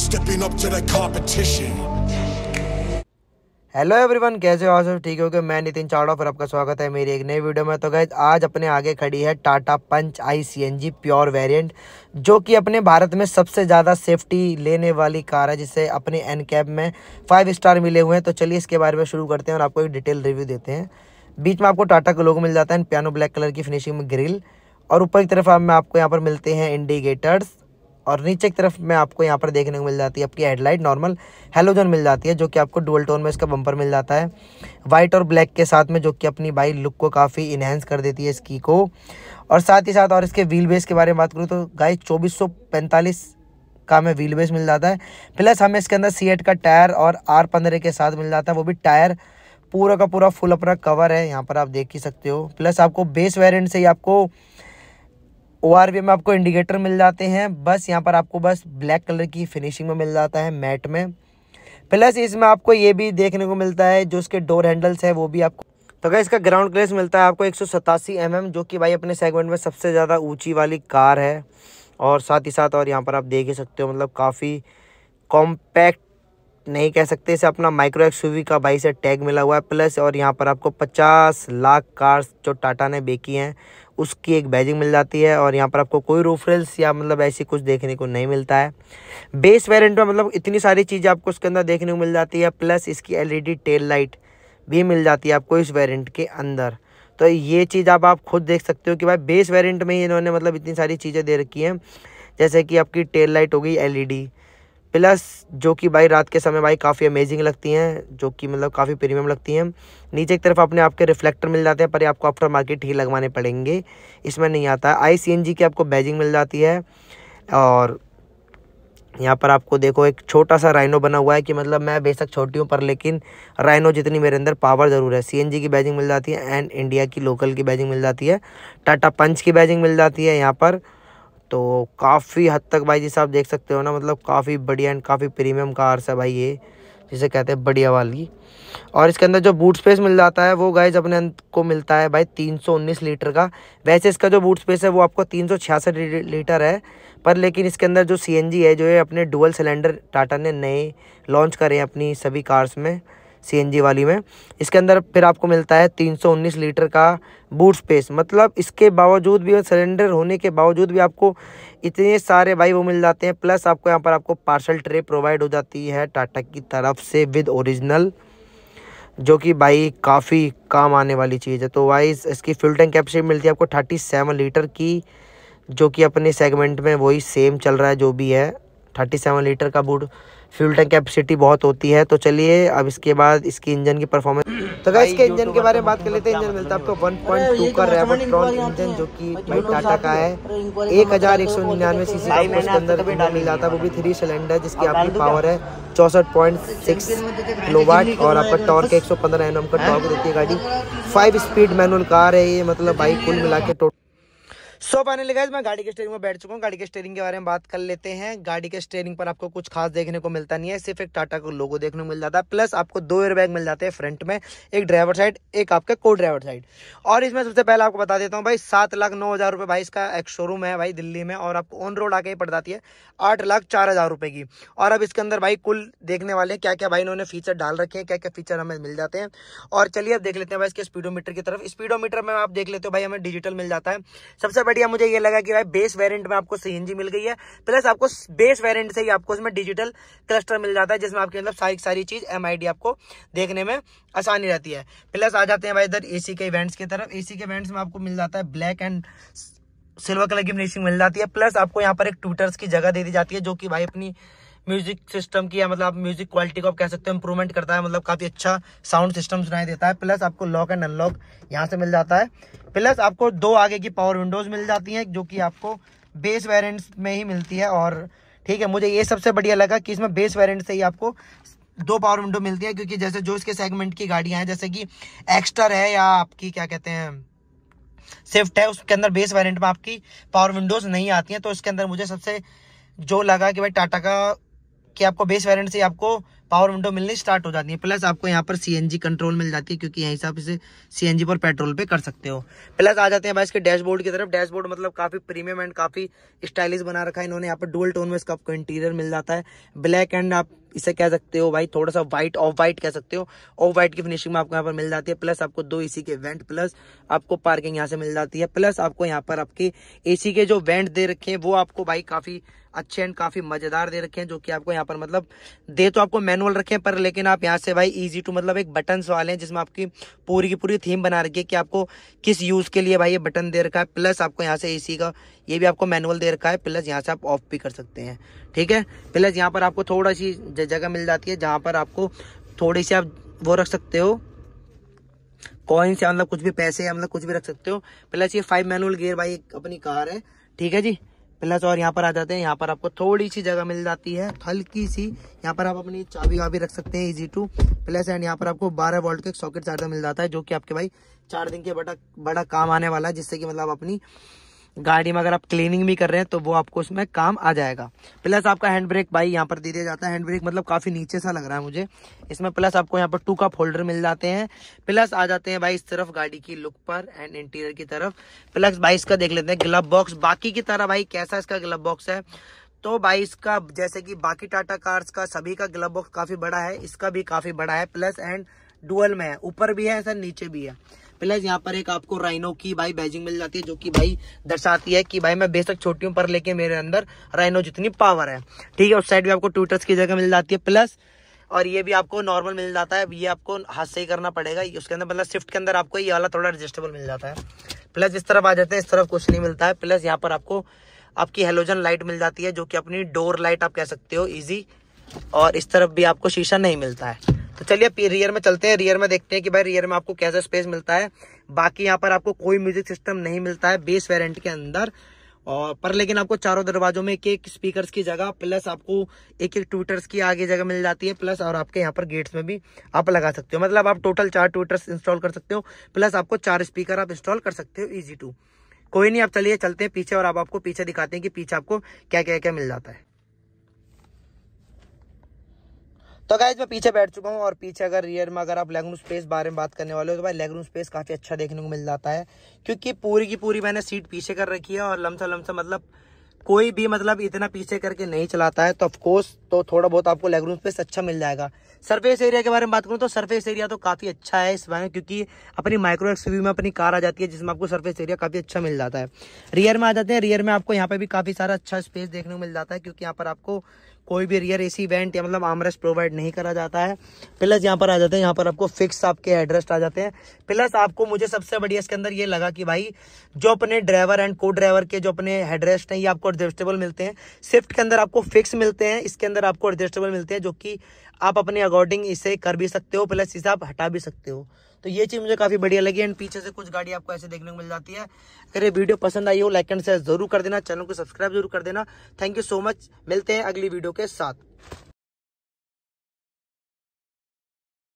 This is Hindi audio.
stepping up to the competition. Hello everyone कैसे हो सब ठीक हो गए मैं नितिन चावड़ा पर आपका स्वागत है मेरी एक नई वीडियो में तो गए आज अपने आगे खड़ी है Tata punch I G pure variant जो कि अपने भारत में सबसे ज़्यादा सेफ्टी लेने वाली कार है जिसे अपने एन कैब में फाइव स्टार मिले हुए हैं तो चलिए इसके बारे में शुरू करते हैं और आपको एक डिटेल रिव्यू देते हैं बीच में आपको टाटा का लोगो मिल जाता है पियानो ब्लैक कलर की फिनिशिंग में ग्रिल और ऊपर की तरफ आप आपको यहाँ पर मिलते हैं इंडिकेटर्स और नीचे की तरफ में आपको यहाँ पर देखने को मिल जाती है आपकी हेडलाइट नॉर्मल हेलोजन मिल जाती है जो कि आपको डुअल टोन में इसका बम्पर मिल जाता है वाइट और ब्लैक के साथ में जो कि अपनी बाइक लुक को काफ़ी इन्हेंस कर देती है इसकी को और साथ ही साथ और इसके व्हील बेस के बारे में बात करूँ तो गाइस चौबीस का हमें व्हील बेस मिल जाता है प्लस हमें इसके अंदर सी का टायर और आर पंद्रह के साथ मिल जाता है वो भी टायर पूरा का पूरा फुल अपना कवर है यहाँ पर आप देख ही सकते हो प्लस आपको बेस वेरिएंट से ही आपको ओ में आपको इंडिकेटर मिल जाते हैं बस यहाँ पर आपको बस ब्लैक कलर की फिनिशिंग में मिल जाता है मैट में प्लस इसमें आपको ये भी देखने को मिलता है जो इसके डोर हैंडल्स है वो भी आपको तो क्या इसका ग्राउंड क्लेस मिलता है आपको एक सौ mm, जो कि भाई अपने सेगमेंट में सबसे ज़्यादा ऊंची वाली कार है और साथ ही साथ और यहाँ पर आप देख ही सकते हो मतलब काफ़ी कॉम्पैक्ट नहीं कह सकते इसे अपना माइक्रो एक्स का भाई से टैग मिला हुआ है प्लस और यहाँ पर आपको 50 लाख कार्स जो टाटा ने बेकी हैं उसकी एक बैजिंग मिल जाती है और यहाँ पर आपको कोई रूफरेंस या मतलब ऐसी कुछ देखने को नहीं मिलता है बेस वेरेंट में मतलब इतनी सारी चीज़ें आपको उसके अंदर देखने को मिल जाती है प्लस इसकी एल टेल लाइट भी मिल जाती है आपको इस वेरेंट के अंदर तो ये चीज़ आप आप खुद देख सकते हो कि भाई बेस वेरिएंट में ही इन्होंने मतलब इतनी सारी चीज़ें दे रखी हैं जैसे कि आपकी टेल लाइट हो गई एलईडी प्लस जो कि भाई रात के समय भाई काफ़ी अमेजिंग लगती हैं जो कि मतलब काफ़ी प्रीमियम लगती हैं नीचे की तरफ अपने आपके रिफ्लेक्टर मिल जाते हैं पर ये आपको आफ्टर मार्केट ही लगवाने पड़ेंगे इसमें नहीं आता है आई सी की आपको बैजिंग मिल जाती है और यहाँ पर आपको देखो एक छोटा सा राइनो बना हुआ है कि मतलब मैं बेशक छोटी हूँ पर लेकिन राइनो जितनी मेरे अंदर पावर ज़रूर है सीएनजी की बैजिंग मिल जाती है एंड इंडिया की लोकल की बैजिंग मिल जाती है टाटा पंच की बैजिंग मिल जाती है यहाँ पर तो काफ़ी हद तक भाई जी आप देख सकते हो ना मतलब काफ़ी बढ़िया एंड काफ़ी प्रीमियम कार्स है भाई ये जिसे कहते हैं बढ़िया वाली और इसके अंदर जो बूट स्पेस मिल जाता है वो गाइज अपने को मिलता है भाई 319 लीटर का वैसे इसका जो बूट स्पेस है वो आपको तीन लीटर है पर लेकिन इसके अंदर जो सी है जो ये अपने डुअल सिलेंडर टाटा ने नए लॉन्च करे हैं अपनी सभी कार्स में सी वाली में इसके अंदर फिर आपको मिलता है 319 लीटर का बूट स्पेस मतलब इसके बावजूद भी सिलेंडर होने के बावजूद भी आपको इतने सारे भाई वो मिल जाते हैं प्लस आपको यहाँ पर आपको पार्सल ट्रे प्रोवाइड हो जाती है टाटा की तरफ से विद ओरिजिनल जो कि भाई काफ़ी काम आने वाली चीज़ है तो वाइज इसकी फ्यूल टैंक कैपेसिटी मिलती है आपको थर्टी सेवन लीटर की जो कि अपने सेगमेंट में वही सेम चल रहा है जो भी है थर्टी सेवन लीटर का बूट फ्यूल टैंक कैपेसिटी बहुत होती है तो चलिए अब इसके बाद इसकी इंजन की परफॉर्मेंस तो गाइस इसके इंजन के बारे में बात कर लेते हैं इंजन मिलता है आपको 1.2 का रेवोट्रॉन इंजन जो कि भाई टाटा का है एक हजार एक सौ निन्यानवे सी तो सी उसके अंदर मिल जाता है वो भी थ्री सिलेंडर जिसकी आपकी पावर है चौसठ पॉइंट सिक्स लोवाट और आपका टॉर्क एक सौ पंद्रह एन का टॉर्क देती है गाड़ी फाइव स्पीड मैनुअल कार है ये मतलब बाइक कुल मिला के टोटल सो फाइनली गाइज मैं गाड़ी के स्टेयरिंग में बैठ चुका हूँ गाड़ी के स्टेयरिंग के बारे में बात कर लेते हैं गाड़ी के स्टेयरिंग पर आपको कुछ खास देखने को मिलता नहीं है सिर्फ एक टाटा को लोगो देखने को मिल जाता है प्लस आपको दो एयरबैग मिल जाते हैं फ्रंट में एक ड्राइवर साइड एक आपके को ड्राइवर साइड और इसमें सबसे पहले आपको बता देता हूँ भाई सात लाख नौ हज़ार रुपये भाई इसका एक शोरूम है भाई दिल्ली में और आपको ऑन रोड आके ही पड़ जाती है आठ लाख चार हज़ार रुपये की और अब इसके अंदर भाई कुल देखने वाले हैं क्या क्या भाई इन्होंने फीचर डाल रखे हैं क्या क्या फीचर हमें मिल जाते हैं और चलिए अब देख लेते हैं भाई इसके स्पीडोमीटर की तरफ स्पीडोमीटर में आप देख लेते हो भाई हमें डिजिटल मिल जाता है सबसे बढ़िया मुझे ये लगा कि भाई बेस वेरिएंट में आपको सीएनजी मिल गई है प्लस आपको बेस वेरिएंट से ही आपको इसमें डिजिटल क्लस्टर मिल जाता है जिसमें आपकी मतलब सारी सारी चीज़ एम आपको देखने में आसानी रहती है प्लस आ जाते हैं भाई इधर ए के इवेंट्स की तरफ ए के इवेंट्स में आपको मिल जाता है ब्लैक एंड सिल्वर कलर की मिल जाती है प्लस आपको यहाँ पर एक ट्विटर्स की जगह दे दी जाती है जो कि भाई अपनी म्यूजिक सिस्टम की या मतलब म्यूजिक क्वालिटी को आप कह सकते हो इंप्रूवमेंट करता है मतलब काफ़ी अच्छा साउंड सिस्टम सुनाई देता है प्लस आपको लॉक एंड अनलॉक यहाँ से मिल जाता है प्लस आपको दो आगे की पावर विंडोज़ मिल जाती हैं जो कि आपको बेस वेरियंट में ही मिलती है और ठीक है मुझे ये सबसे बढ़िया लगा कि इसमें बेस वेरियंट से ही आपको दो पावर विंडो मिलती है क्योंकि जैसे जो इसके सेगमेंट की गाड़ियाँ हैं जैसे कि एक्स्टर है या आपकी क्या कहते हैं स्विफ्ट है उसके अंदर बेस वेरिएंट में आपकी पावर विंडोज़ नहीं आती हैं तो इसके अंदर मुझे सबसे जो लगा कि भाई टाटा का कि आपको बेस वेरिएंट से आपको पावर विंडो मिलनी स्टार्ट हो जाती है प्लस आपको यहाँ पर सी कंट्रोल मिल जाती है क्योंकि यहीं से आप इसे सी पर पेट्रोल पे कर सकते हो प्लस आ जाते हैं भाई इसके डैशबोर्ड की तरफ डैशबोर्ड मतलब काफ़ी प्रीमियम एंड काफ़ी स्टाइलिश बना रखा है इन्होंने यहाँ पर डुअल टोन में इसका आपको इंटीरियर मिल जाता है ब्लैक एंड आप इसे कह सकते हो भाई थोड़ा सा व्हाइट ऑफ व्हाइट कह सकते हो ऑफ व्हाइट की फिनिशिंग में आपको यहाँ पर मिल जाती है प्लस आपको दो एसी के वेंट प्लस आपको पार्किंग यहाँ से मिल जाती है प्लस आपको यहाँ पर आपके एसी के जो वेंट दे रखे हैं वो आपको भाई काफ़ी अच्छे एंड काफ़ी मज़ेदार दे रखे हैं जो कि आपको यहाँ पर मतलब दे तो आपको मेनू मैनुअल रखे हैं पर लेकिन आप यहाँ से भाई इजी टू मतलब एक बटन वाले हैं जिसमें आपकी पूरी की पूरी थीम बना रखी है कि आपको किस यूज़ के लिए भाई ये बटन दे रखा है प्लस आपको यहाँ से ए का ये भी आपको मैनुअल दे रखा है प्लस यहाँ से आप ऑफ भी कर सकते हैं ठीक है प्लस यहाँ पर आपको थोड़ा सी जगह मिल जाती है जहाँ पर आपको थोड़ी सी आप वो रख सकते हो कॉइन्स या मतलब कुछ भी पैसे या मतलब कुछ भी रख सकते हो प्लस ये फाइव मैनुअल गियर भाई अपनी कार है ठीक है जी प्लस और यहाँ पर आ जाते हैं यहाँ पर आपको थोड़ी सी जगह मिल जाती है हल्की सी यहाँ पर आप अपनी चाबी वाबी रख सकते हैं इजी टू प्लस एंड यहाँ पर आपको 12 वोल्ट का एक सॉकेट चार्जर मिल जाता है जो कि आपके भाई चार्जिंग के बड़ा बड़ा काम आने वाला है जिससे कि मतलब अपनी गाड़ी में अगर आप क्लीनिंग भी कर रहे हैं तो वो आपको उसमें काम आ जाएगा प्लस आपका हैंड ब्रेक भाई यहाँ पर दे दिया जाता है हैंड ब्रेक मतलब काफ़ी नीचे सा लग रहा है मुझे इसमें प्लस आपको यहाँ पर टू का फोल्डर मिल जाते हैं प्लस आ जाते हैं भाई इस तरफ गाड़ी की लुक पर एंड इंटीरियर की तरफ प्लस भाई इसका देख लेते हैं ग्लब बॉक्स बाकी की तरह भाई कैसा इसका ग्लब बॉक्स है तो भाई इसका जैसे कि बाकी टाटा कार्स का सभी का ग्लब बॉक्स काफ़ी बड़ा है इसका भी काफ़ी बड़ा है प्लस एंड डुअल में है ऊपर भी है सर नीचे भी है प्लस यहाँ पर एक आपको राइनो की भाई बैजिंग मिल जाती है जो कि भाई दर्शाती है कि भाई मैं बेशक छोटी हूँ पर लेके मेरे अंदर राइनो जितनी पावर है ठीक है उस साइड भी आपको ट्विटर्स की जगह मिल जाती है प्लस और ये भी आपको नॉर्मल मिल जाता है ये आपको हाथ से ही करना पड़ेगा उसके अंदर मतलब स्विफ्ट के अंदर आपको ये वाला थोड़ा एडजस्टेबल मिल जाता है प्लस इस तरफ आ जाते हैं इस तरफ कुछ नहीं मिलता है प्लस यहाँ पर आपको आपकी हेलोजन लाइट मिल जाती है जो कि अपनी डोर लाइट आप कह सकते हो इजी और इस तरफ भी आपको शीशा नहीं मिलता है तो चलिए रियर में चलते हैं रियर में देखते हैं कि भाई रियर में आपको कैसा स्पेस मिलता है बाकी यहाँ पर आपको कोई म्यूजिक सिस्टम नहीं मिलता है बेस वेरियंट के अंदर और पर लेकिन आपको चारों दरवाजों में एक एक स्पीकर्स की जगह प्लस आपको एक एक ट्विटर्स की आगे जगह मिल जाती है प्लस और आपके यहाँ पर गेट्स में भी आप लगा सकते हो मतलब आप टोटल चार ट्विटर्स इंस्टॉल कर सकते हो प्लस आपको चार स्पीकर आप इंस्टॉल कर सकते हो ईजी टू कोई नहीं आप चलिए चलते हैं पीछे और आप आपको पीछे दिखाते हैं कि पीछे आपको क्या क्या क्या मिल जाता है तो गाइज मैं पीछे बैठ चुका हूँ और पीछे अगर रियर में अगर आप लेगरूम स्पेस बारे में बात करने वाले हो तो भाई लेगरूम स्पेस काफ़ी अच्छा देखने को मिल जाता है क्योंकि पूरी की पूरी मैंने सीट पीछे कर रखी है और लमसा लमसा मतलब कोई भी मतलब इतना पीछे करके नहीं चलाता है तो ऑफकोर्स तो थोड़ा बहुत आपको लेगरूम स्पेस अच्छा मिल जाएगा सरफेस एरिया के बारे में बात करूँ तो सरफेस एरिया तो काफ़ी अच्छा है इस बारे क्योंकि अपनी माइक्रो एक्सवी में अपनी कार आ जाती है जिसमें आपको सरफेस एरिया काफ़ी अच्छा मिल जाता है रियर में आ जाते हैं रियर में आपको यहाँ पर भी काफ़ी सारा अच्छा स्पेस देखने को मिल जाता है क्योंकि यहाँ पर आपको कोई भी रियर एसी वेंट या मतलब आमरेस्ट प्रोवाइड नहीं करा जाता है प्लस यहाँ पर आ जाते हैं यहाँ पर आपको फिक्स आपके एड्रेस्ट आ जाते हैं प्लस आपको मुझे सबसे बढ़िया इसके अंदर ये लगा कि भाई जो अपने ड्राइवर एंड को ड्राइवर के जो अपने एड्रेस हैं ये आपको एडजस्टेबल मिलते हैं स्विफ्ट के अंदर आपको फिक्स मिलते हैं इसके अंदर आपको एडजस्टेबल मिलते हैं जो कि आप अपने अकॉर्डिंग इसे कर भी सकते हो प्लस इसे आप हटा भी सकते हो तो ये चीज़ मुझे काफ़ी बढ़िया लगी एंड पीछे से कुछ गाड़ी आपको ऐसे देखने को मिल जाती है अगर ये वीडियो पसंद आई हो लाइक एंड शेयर जरूर कर देना चैनल को सब्सक्राइब जरूर कर देना थैंक यू सो मच मिलते हैं अगली वीडियो के साथ